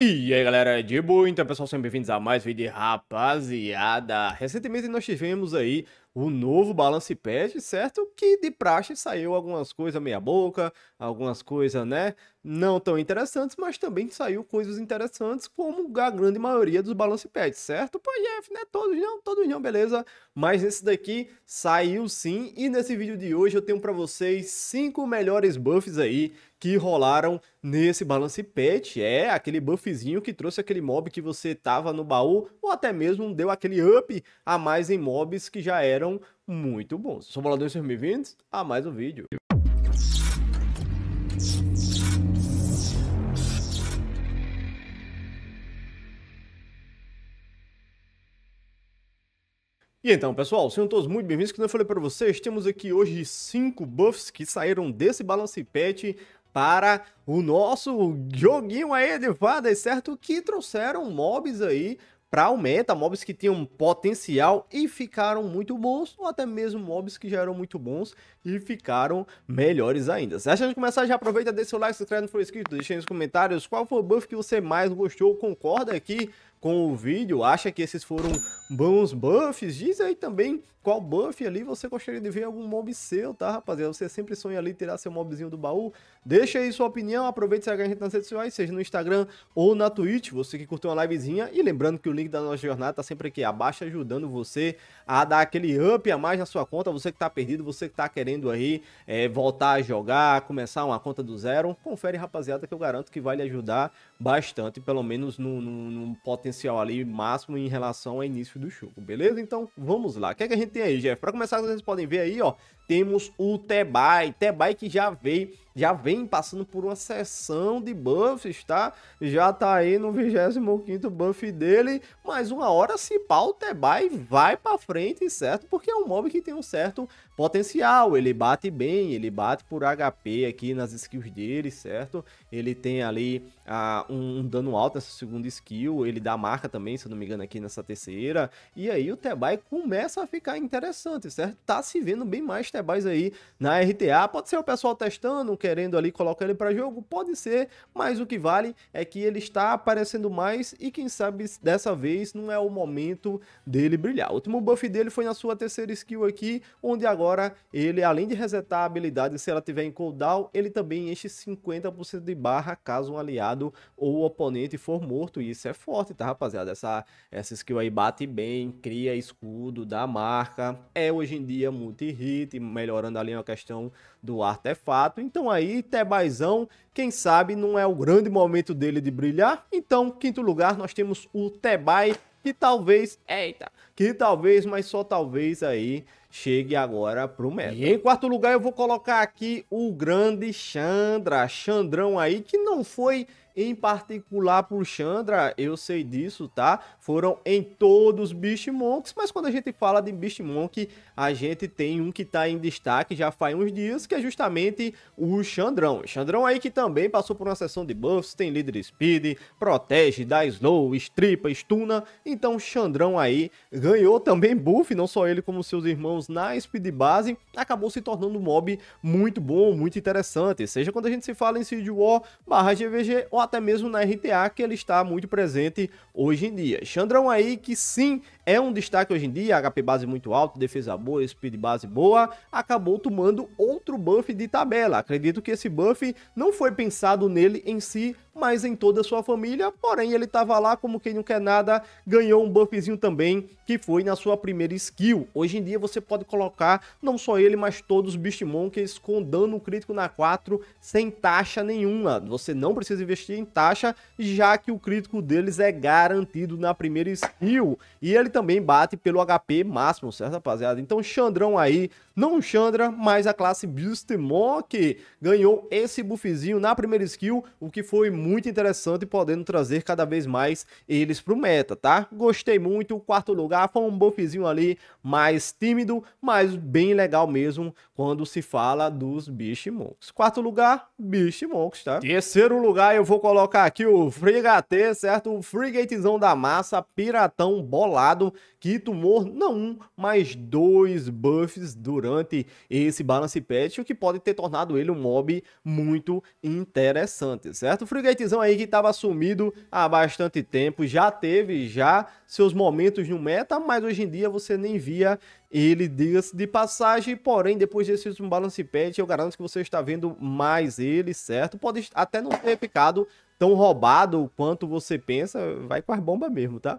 E aí galera, de boa, então pessoal, sejam bem-vindos a mais um vídeo, rapaziada Recentemente nós tivemos aí o novo Balance Pad, certo? Que de praxe saiu algumas coisas meia boca, algumas coisas, né, não tão interessantes, mas também saiu coisas interessantes, como a grande maioria dos Balance Pads, certo? Pois é, né, todos não, todos não, beleza? Mas esse daqui saiu sim, e nesse vídeo de hoje eu tenho para vocês cinco melhores buffs aí que rolaram nesse Balance Pet. É aquele buffzinho que trouxe aquele mob que você tava no baú, ou até mesmo deu aquele up a mais em mobs que já era eram muito bons. Sou Bolador 2020, a mais um vídeo. E então, pessoal, sejam todos muito bem-vindos. Como eu falei para vocês, temos aqui hoje cinco buffs que saíram desse balance patch para o nosso joguinho aí de fadas, certo? Que trouxeram mobs aí para o meta, mobs que tinham potencial e ficaram muito bons, ou até mesmo mobs que já eram muito bons e ficaram melhores ainda. Se a gente começar, já aproveita, deixa seu like, se inscreve não for inscrito, deixa aí nos comentários qual foi o buff que você mais gostou, concorda aqui com o vídeo, acha que esses foram bons buffs, diz aí também qual buff ali você gostaria de ver algum mob seu, tá rapaziada? Você sempre sonha ali tirar seu mobzinho do baú, deixa aí sua opinião, aproveita e segue a gente nas redes sociais, seja no Instagram ou na Twitch, você que curtiu uma livezinha, e lembrando que o link da nossa jornada tá sempre aqui abaixo, ajudando você a dar aquele up a mais na sua conta, você que tá perdido, você que tá querendo aí é, voltar a jogar, começar uma conta do zero, confere rapaziada que eu garanto que vai lhe ajudar bastante, pelo menos num, potencial potencial ali máximo em relação ao início do jogo, beleza? Então vamos lá. O que, é que a gente tem aí, Jeff? Para começar, vocês podem ver aí, ó, temos o Tebai, Tebai que já veio, já vem passando por uma sessão de buffs, tá? Já tá aí no 25º buff dele, mas uma hora se pá, o Tebai vai para frente, certo? Porque é um mob que tem um certo potencial. Ele bate bem, ele bate por HP aqui nas skills dele, certo? Ele tem ali ah, um, um dano alto nessa segunda skill, ele dá marca também, se eu não me engano, aqui nessa terceira. E aí o Tebai começa a ficar interessante, certo? Tá se vendo bem mais Tebais aí na RTA. Pode ser o pessoal testando, querendo ali colocar ele para jogo, pode ser, mas o que vale é que ele está aparecendo mais e quem sabe dessa vez não é o momento dele brilhar. O último buff dele foi na sua terceira skill aqui, onde agora agora ele, além de resetar a habilidade, se ela tiver em cooldown, ele também enche 50% de barra caso um aliado ou oponente for morto. E isso é forte, tá, rapaziada? Essa, essa skill aí bate bem, cria escudo, da marca. É hoje em dia multi-hit, melhorando ali a questão do artefato. Então aí, Tebaizão, quem sabe não é o grande momento dele de brilhar. Então, quinto lugar, nós temos o Tebai que talvez, eita, que talvez, mas só talvez aí chegue agora pro meta. E em quarto lugar eu vou colocar aqui o grande Chandra, Chandrão aí que não foi em particular pro Chandra, eu sei disso, tá? Foram em todos Beast Monks, mas quando a gente fala de Beast Monk, a gente tem um que tá em destaque já faz uns dias, que é justamente o Chandrão. Chandrão aí que também passou por uma sessão de buffs, tem líder speed, protege, dá slow, stripa stuna. Então Chandrão aí ganhou também buff, não só ele como seus irmãos na speed base, acabou se tornando um mob muito bom, muito interessante, seja quando a gente se fala em Seed War, barra GVG ou até mesmo na RTA que ele está muito presente hoje em dia. Xandrão aí que sim é um destaque hoje em dia, HP base muito alto, defesa boa, speed base boa, acabou tomando outro buff de tabela. Acredito que esse buff não foi pensado nele em si mas em toda a sua família. Porém, ele estava lá como quem não quer nada, ganhou um buffzinho também, que foi na sua primeira skill. Hoje em dia você pode colocar não só ele, mas todos os Beast Monkeys com dano crítico na 4 sem taxa nenhuma. Você não precisa investir em taxa, já que o crítico deles é garantido na primeira skill. E ele também bate pelo HP máximo, certo rapaziada? Então Xandrão aí não o Chandra, mas a classe Beast Monk ganhou esse buffzinho na primeira skill, o que foi muito interessante, podendo trazer cada vez mais eles pro meta, tá? Gostei muito, quarto lugar foi um buffzinho ali mais tímido, mas bem legal mesmo quando se fala dos Beast Monks. Quarto lugar, Beast Monks, tá? Terceiro lugar, eu vou colocar aqui o Frigate, certo? O Frigatezão da massa, piratão bolado, que tomou não um, mas dois buffs durante Gigante esse Balance Patch, o que pode ter tornado ele um mob muito interessante, certo? O Frigatezão aí que estava sumido há bastante tempo, já teve já seus momentos no meta, mas hoje em dia você nem via ele diga de passagem, porém, depois desse último balance patch, eu garanto que você está vendo mais ele, certo? Pode até não ter ficado tão roubado quanto você pensa, vai com as bombas mesmo, tá?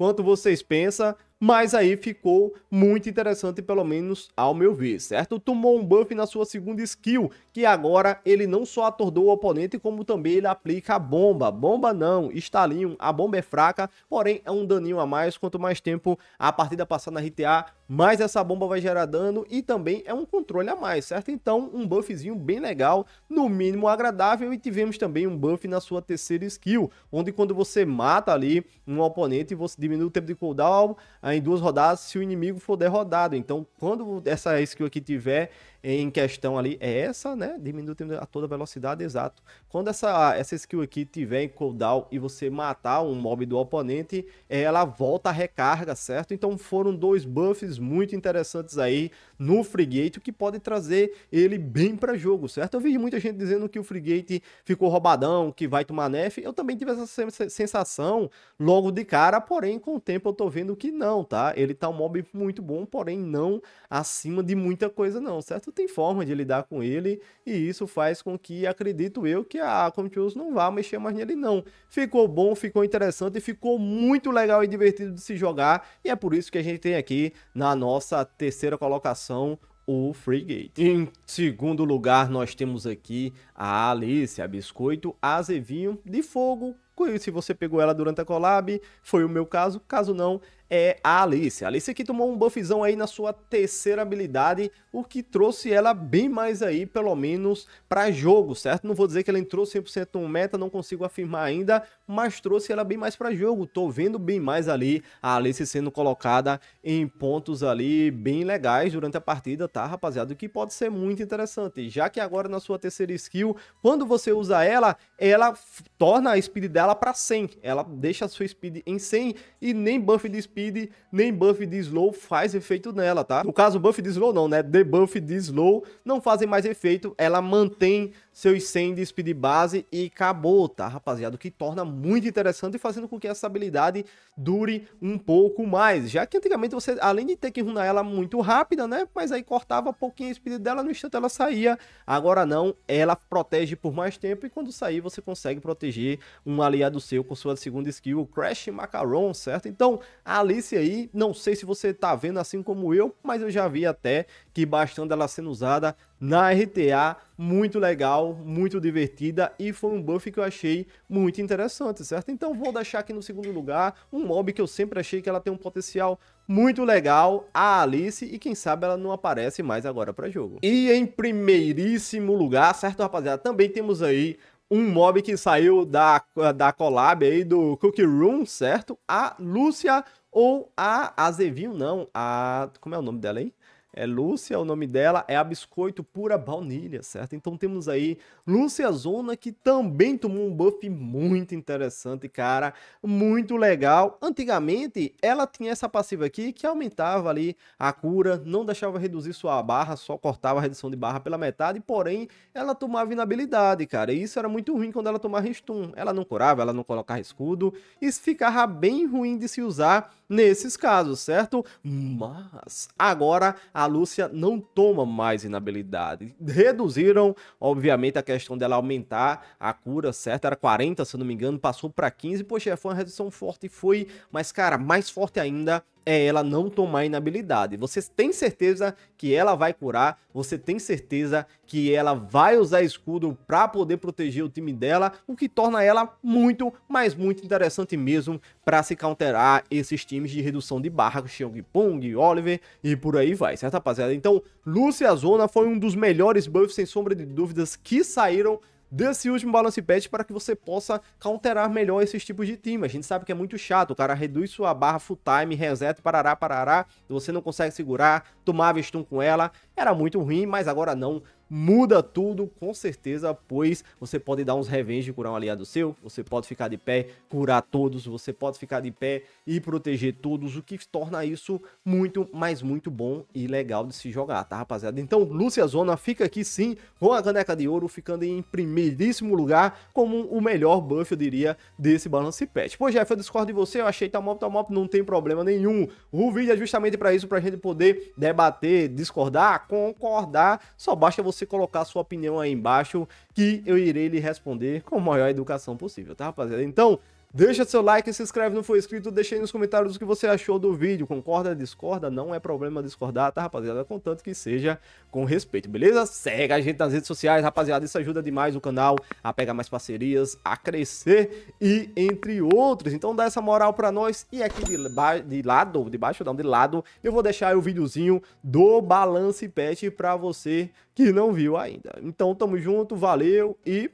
quanto vocês pensam, mas aí ficou muito interessante, pelo menos ao meu ver, certo? Tomou um buff na sua segunda skill, que agora ele não só atordou o oponente, como também ele aplica a bomba. Bomba não, estalinho, a bomba é fraca, porém é um daninho a mais, quanto mais tempo a partida passar na RTA, mais essa bomba vai gerar dano e também é um controle a mais, certo? Então um buffzinho bem legal, no mínimo agradável e tivemos também um buff na sua terceira skill, onde quando você mata ali um oponente, você diminui o tempo de cooldown em duas rodadas se o inimigo for derrodado Então, quando essa skill aqui tiver em questão ali é essa, né? diminuindo o tempo a toda velocidade, exato. Quando essa, essa skill aqui tiver em cooldown e você matar um mob do oponente, é, ela volta a recarga, certo? Então foram dois buffs muito interessantes aí no Frigate, que pode trazer ele bem para jogo, certo? Eu vi muita gente dizendo que o Frigate ficou roubadão, que vai tomar nef. Eu também tive essa sensação logo de cara, porém com o tempo eu tô vendo que não, tá? Ele tá um mob muito bom, porém não acima de muita coisa não, certo? tu tem forma de lidar com ele, e isso faz com que, acredito eu, que a Acom não vá mexer mais nele não. Ficou bom, ficou interessante, ficou muito legal e divertido de se jogar, e é por isso que a gente tem aqui na nossa terceira colocação o Freegate. Em segundo lugar, nós temos aqui a Alice, a Biscoito Azevinho de Fogo. Se você pegou ela durante a collab, foi o meu caso. Caso não, é a Alice. A Alice aqui tomou um buffzão aí na sua terceira habilidade, o que trouxe ela bem mais aí, pelo menos, para jogo, certo? Não vou dizer que ela entrou 100% no meta, não consigo afirmar ainda, mas trouxe ela bem mais para jogo. Tô vendo bem mais ali a Alice sendo colocada em pontos ali bem legais durante a partida, tá, rapaziada? O que pode ser muito interessante, já que agora na sua terceira skill, quando você usa ela, ela torna a speed dela para 100. Ela deixa a sua speed em 100 e nem buff de speed Speed, nem buff de Slow faz efeito nela, tá? No caso, buff de Slow não, né? Debuff de Slow não fazem mais efeito, ela mantém seus 100 de Speed base e acabou, tá, rapaziada? O que torna muito interessante e fazendo com que essa habilidade dure um pouco mais, já que antigamente você, além de ter que runar ela muito rápida, né? Mas aí cortava pouquinho a Speed dela, no instante ela saía, agora não, ela protege por mais tempo e quando sair você consegue proteger um aliado seu com sua segunda skill, Crash Macaron, certo? Então, ali Alice aí, não sei se você tá vendo assim como eu, mas eu já vi até que bastante ela sendo usada na RTA, muito legal, muito divertida e foi um buff que eu achei muito interessante, certo? Então vou deixar aqui no segundo lugar um mob que eu sempre achei que ela tem um potencial muito legal, a Alice, e quem sabe ela não aparece mais agora para jogo. E em primeiríssimo lugar, certo rapaziada, também temos aí um mob que saiu da, da collab aí do Cookie Room, certo? A Lúcia ou a Azevinho, não, a. Como é o nome dela aí? É Lúcia, o nome dela é a Biscoito Pura Baunilha, certo? Então temos aí Lúcia Zona, que também tomou um buff muito interessante, cara, muito legal. Antigamente, ela tinha essa passiva aqui que aumentava ali a cura, não deixava reduzir sua barra, só cortava a redução de barra pela metade, porém, ela tomava inabilidade, cara, e isso era muito ruim quando ela tomava stun. Ela não curava, ela não colocava escudo, isso ficava bem ruim de se usar, nesses casos, certo? Mas agora a Lúcia não toma mais inabilidade. Reduziram, obviamente, a questão dela aumentar a cura, certo? Era 40, se não me engano, passou para 15. Poxa, foi uma redução forte, foi, mas cara, mais forte ainda é ela não tomar inabilidade. Você tem certeza que ela vai curar, você tem certeza que ela vai usar escudo para poder proteger o time dela, o que torna ela muito, mas muito interessante mesmo para se counterar esses times de redução de barra, Xiong Pong, Oliver e por aí vai, certo rapaziada? Então, Lúcia Zona foi um dos melhores buffs, sem sombra de dúvidas, que saíram desse último balance patch para que você possa counterar melhor esses tipos de time. A gente sabe que é muito chato, o cara reduz sua barra full time, reset, parará, parará, você não consegue segurar, tomava stun com ela, era muito ruim, mas agora não muda tudo, com certeza, pois você pode dar uns revenge e curar um aliado seu, você pode ficar de pé, curar todos, você pode ficar de pé e proteger todos, o que torna isso muito, mas muito bom e legal de se jogar, tá rapaziada? Então, Lúcia Zona fica aqui sim, com a caneca de ouro, ficando em primeiríssimo lugar, como o melhor buff, eu diria, desse balance patch. Pô, Jeff, eu discordo de você, eu achei tá mop, tá mop, não tem problema nenhum. O vídeo é justamente para isso, pra gente poder debater, discordar, concordar, só basta você colocar sua opinião aí embaixo que eu irei lhe responder com a maior educação possível, tá, rapaziada? Então, Deixa seu like, se inscreve não for inscrito, deixa aí nos comentários o que você achou do vídeo. Concorda, discorda? Não é problema discordar, tá, rapaziada? Contanto que seja com respeito, beleza? Segue a gente nas redes sociais, rapaziada. Isso ajuda demais o canal a pegar mais parcerias, a crescer e entre outros. Então dá essa moral pra nós. E aqui é de, de lado, de baixo não, de lado, eu vou deixar o videozinho do Balance Pet pra você que não viu ainda. Então tamo junto, valeu e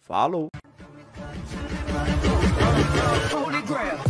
falou! Holy grail.